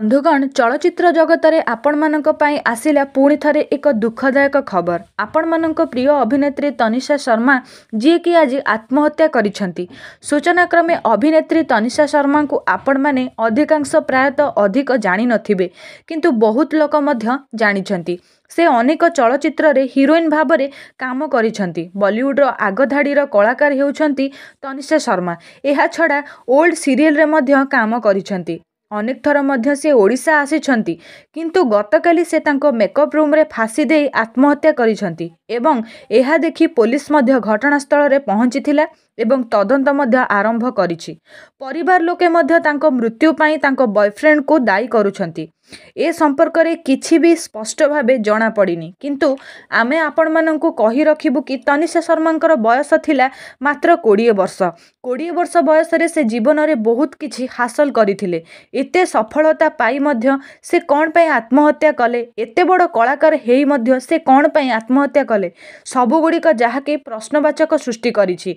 ବନ୍ଧୁଗଣ ଚଳଚ୍ଚିତ୍ର ଜଗତରେ ଆପଣମାନଙ୍କ ପାଇଁ ଆସିଲା ପୁଣି ଥରେ ଏକ ଦୁଃଖଦାୟକ ଖବର ଆପଣମାନଙ୍କ ପ୍ରିୟ ଅଭିନେତ୍ରୀ ତନିଷା ଶର୍ମା ଯିଏକି ଆଜି ଆତ୍ମହତ୍ୟା କରିଛନ୍ତି ସୂଚନାକ୍ରମେ ଅଭିନେତ୍ରୀ ତନିଷା ଶର୍ମାଙ୍କୁ ଆପଣମାନେ ଅଧିକାଂଶ ପ୍ରାୟତଃ ଅଧିକ ଜାଣିନଥିବେ କିନ୍ତୁ ବହୁତ ଲୋକ ମଧ୍ୟ ଜାଣିଛନ୍ତି ସେ ଅନେକ ଚଳଚ୍ଚିତ୍ରରେ ହିରୋଇନ୍ ଭାବରେ କାମ କରିଛନ୍ତି ବଲିଉଡ଼ର ଆଗଧାଡ଼ିର କଳାକାର ହେଉଛନ୍ତି ତନିଷା ଶର୍ମା ଏହା ଛଡ଼ା ଓଲ୍ଡ ସିରିଏଲ୍ରେ ମଧ୍ୟ କାମ କରିଛନ୍ତି ଅନେକ ଥର ମଧ୍ୟ ସେ ଓଡ଼ିଶା ଆସିଛନ୍ତି କିନ୍ତୁ ଗତକାଲି ସେ ତାଙ୍କ ମେକଅପ୍ ରୁମ୍ରେ ଫାଶି ଦେଇ ଆତ୍ମହତ୍ୟା କରିଛନ୍ତି ଏବଂ ଏହା ଦେଖି ପୋଲିସ ମଧ୍ୟ ଘଟଣାସ୍ଥଳରେ ପହଞ୍ଚିଥିଲା ଏବଂ ତଦନ୍ତ ମଧ୍ୟ ଆରମ୍ଭ କରିଛି ପରିବାର ଲୋକେ ମଧ୍ୟ ତାଙ୍କ ମୃତ୍ୟୁ ପାଇଁ ତାଙ୍କ ବୟଫ୍ରେଣ୍ଡକୁ ଦାୟୀ କରୁଛନ୍ତି ଏ ସମ୍ପର୍କରେ କିଛି ବି ସ୍ପଷ୍ଟ ଭାବେ ଜଣାପଡ଼ିନି କିନ୍ତୁ ଆମେ ଆପଣମାନଙ୍କୁ କହି ରଖିବୁ କି ତନିଷା ଶର୍ମାଙ୍କର ବୟସ ଥିଲା ମାତ୍ର କୋଡ଼ିଏ ବର୍ଷ କୋଡ଼ିଏ ବର୍ଷ ବୟସରେ ସେ ଜୀବନରେ ବହୁତ କିଛି ହାସଲ କରିଥିଲେ ଏତେ ସଫଳତା ପାଇ ମଧ୍ୟ ସେ କ'ଣ ପାଇଁ ଆତ୍ମହତ୍ୟା କଲେ ଏତେ ବଡ଼ କଳାକାର ହେଇ ମଧ୍ୟ ସେ କ'ଣ ପାଇଁ ଆତ୍ମହତ୍ୟା କଲେ ସବୁଗୁଡ଼ିକ ଯାହାକି ପ୍ରଶ୍ନବାଚକ ସୃଷ୍ଟି କରିଛି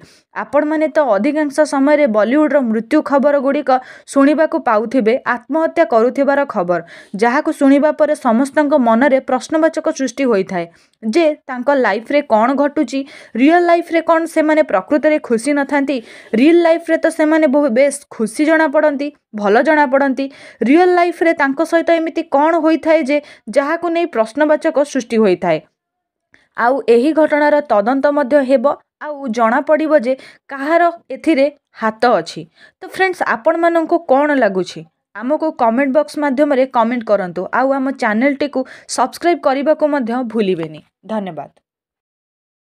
ଆପଣମାନେ ତ ଅଧିକାଂଶ ସମୟରେ ବଲିଉଡ଼ର ମୃତ୍ୟୁ ଖବର ଗୁଡ଼ିକ ଶୁଣିବାକୁ ପାଉଥିବେ ଆତ୍ମହତ୍ୟା କରୁଥିବାର ଖବର ଯାହାକୁ ଶୁଣିବା ପରେ ସମସ୍ତଙ୍କ ମନରେ ପ୍ରଶ୍ନବାଚକ ସୃଷ୍ଟି ହୋଇଥାଏ ଯେ ତାଙ୍କ ଲାଇଫ୍ରେ କ'ଣ ଘଟୁଛି ରିଅଲ୍ ଲାଇଫ୍ରେ କ'ଣ ସେମାନେ ପ୍ରକୃତରେ ଖୁସି ନଥାନ୍ତି ରିଅଲ୍ ଲାଇଫ୍ରେ ତ ସେମାନେ ବେଶ୍ ଖୁସି ଜଣାପଡ଼ନ୍ତି ଭଲ ଜଣାପଡ଼ନ୍ତି ରିଅଲ୍ ଲାଇଫ୍ରେ ତାଙ୍କ ସହିତ ଏମିତି କ'ଣ ହୋଇଥାଏ ଯେ ଯାହାକୁ ନେଇ ପ୍ରଶ୍ନବାଚକ ସୃଷ୍ଟି ହୋଇଥାଏ ଆଉ ଏହି ଘଟଣାର ତଦନ୍ତ ମଧ୍ୟ ହେବ ଆଉ ଜଣାପଡ଼ିବ ଯେ କାହାର ଏଥିରେ ହାତ ଅଛି ତ ଫ୍ରେଣ୍ଡସ୍ ଆପଣମାନଙ୍କୁ କ'ଣ ଲାଗୁଛି ଆମକୁ କମେଣ୍ଟ ବକ୍ସ ମାଧ୍ୟମରେ କମେଣ୍ଟ କରନ୍ତୁ ଆଉ ଆମ ଚ୍ୟାନେଲ୍ଟିକୁ ସବସ୍କ୍ରାଇବ୍ କରିବାକୁ ମଧ୍ୟ ଭୁଲିବେନି ଧନ୍ୟବାଦ